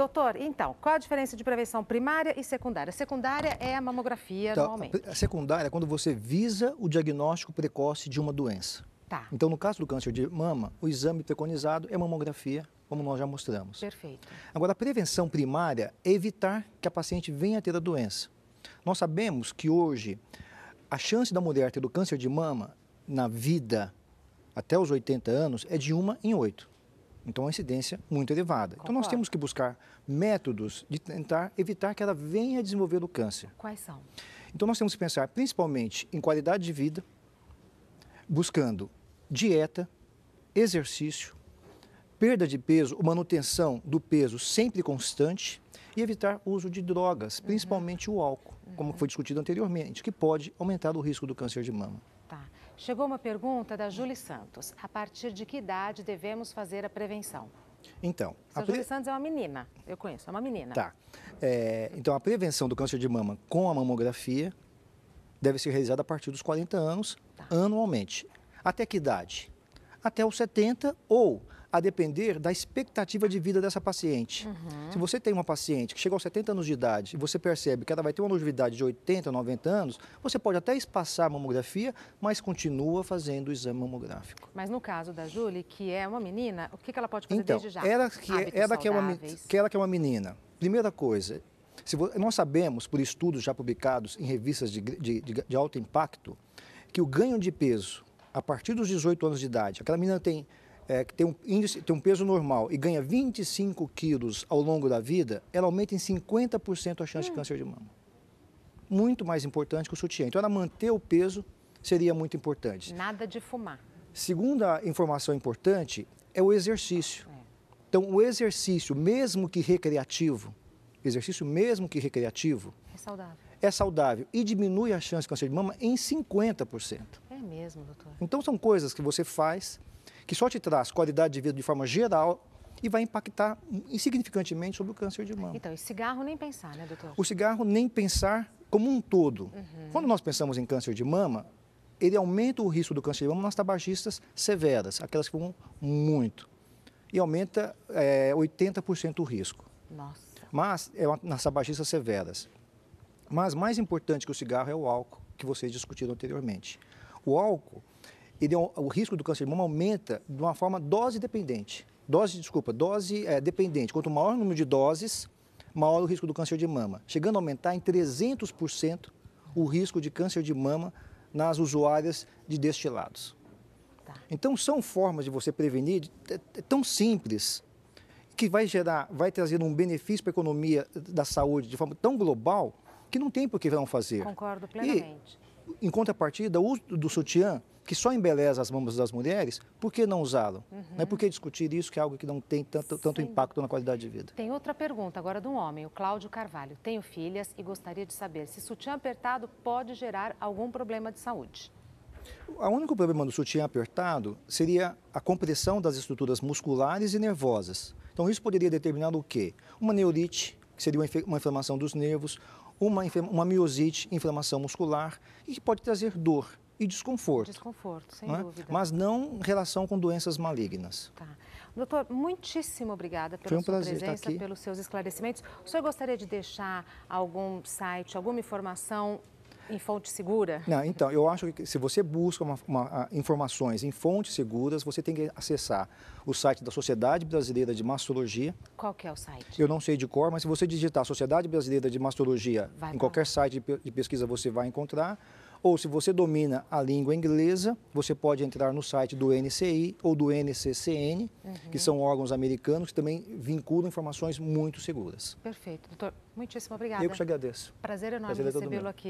Doutor, então, qual a diferença de prevenção primária e secundária? Secundária é a mamografia então, normalmente. A secundária é quando você visa o diagnóstico precoce de uma doença. Tá. Então, no caso do câncer de mama, o exame preconizado é mamografia, como nós já mostramos. Perfeito. Agora, a prevenção primária é evitar que a paciente venha a ter a doença. Nós sabemos que hoje a chance da mulher ter do câncer de mama na vida até os 80 anos é de uma em oito. Então, uma incidência muito elevada. Concordo. Então, nós temos que buscar métodos de tentar evitar que ela venha a desenvolver o câncer. Quais são? Então, nós temos que pensar principalmente em qualidade de vida, buscando dieta, exercício, perda de peso, manutenção do peso sempre constante e evitar o uso de drogas, uhum. principalmente uhum. o álcool, como uhum. foi discutido anteriormente, que pode aumentar o risco do câncer de mama. Chegou uma pergunta da Júlia Santos. A partir de que idade devemos fazer a prevenção? Então, a pre... Júlia Santos é uma menina, eu conheço, é uma menina. Tá. É, então, a prevenção do câncer de mama com a mamografia deve ser realizada a partir dos 40 anos, tá. anualmente. Até que idade? Até os 70 ou a depender da expectativa de vida dessa paciente. Uhum. Se você tem uma paciente que chega aos 70 anos de idade e você percebe que ela vai ter uma longevidade de 80, 90 anos, você pode até espaçar a mamografia, mas continua fazendo o exame mamográfico. Mas no caso da Julie, que é uma menina, o que, ela pode fazer então, desde já? Ela que, é, ela que, é uma, que ela que é uma menina, primeira coisa, você, nós sabemos, por estudos já publicados em revistas de, de, de, de alto impacto, que o ganho de peso a partir dos 18 anos de idade, aquela menina tem é, que tem um, índice, tem um peso normal e ganha 25 quilos ao longo da vida, ela aumenta em 50% a chance hum. de câncer de mama. Muito mais importante que o sutiã. Então, ela manter o peso seria muito importante. Nada de fumar. Segunda informação importante é o exercício. É. Então, o exercício, mesmo que recreativo, exercício mesmo que recreativo, é saudável. É saudável e diminui a chance de câncer de mama em 50%. É mesmo, doutor. Então, são coisas que você faz que só te traz qualidade de vida de forma geral e vai impactar insignificantemente sobre o câncer de mama. Então, e cigarro nem pensar, né, doutor? O cigarro nem pensar como um todo. Uhum. Quando nós pensamos em câncer de mama, ele aumenta o risco do câncer de mama nas tabagistas severas, aquelas que fumam muito. E aumenta é, eh, 80% o risco. Nossa. Mas é nas tabagistas severas. Mas mais importante que o cigarro é o álcool, que vocês discutiram anteriormente. O álcool, ele, é o risco do câncer de mama aumenta de uma forma dose dependente. Dose, desculpa, dose é, dependente. Quanto maior o número de doses, maior o risco do câncer de mama, chegando a aumentar em 300% o risco de câncer de mama nas usuárias de destilados. Tá. Então, são formas de você prevenir tão simples que vai gerar, vai trazer um benefício para a economia da saúde de forma tão global que não tem por que não fazer. Concordo plenamente. E, em contrapartida, o uso do sutiã, que só embeleza as mãos das mulheres, por que não usá-lo? É uhum. é Por que discutir isso, que é algo que não tem tanto, tanto impacto na qualidade de vida? Tem outra pergunta agora de um homem, o Cláudio Carvalho. Tenho filhas e gostaria de saber se sutiã apertado pode gerar algum problema de saúde. O único problema do sutiã apertado seria a compressão das estruturas musculares e nervosas. Então, isso poderia determinar o quê? Uma neurite, que seria uma inflamação dos nervos, uma, uma miosite, inflamação muscular, e que pode trazer dor e desconforto. Desconforto, sem é? dúvida. Mas não em relação com doenças malignas. Tá. Doutor, muitíssimo obrigada pela um sua presença, pelos seus esclarecimentos. O senhor gostaria de deixar algum site, alguma informação em fonte segura? Não, então, eu acho que se você busca uma, uma, ah, informações em fontes seguras, você tem que acessar o site da Sociedade Brasileira de Mastologia. Qual que é o site? Eu não sei de cor, mas se você digitar Sociedade Brasileira de Mastologia vai em qualquer site de pesquisa, você vai encontrar ou se você domina a língua inglesa, você pode entrar no site do NCI ou do NCCN, uhum. que são órgãos americanos que também vinculam informações muito seguras. Perfeito, doutor. Muitíssimo obrigada. Eu que te agradeço. Prazer enorme é recebê-lo aqui.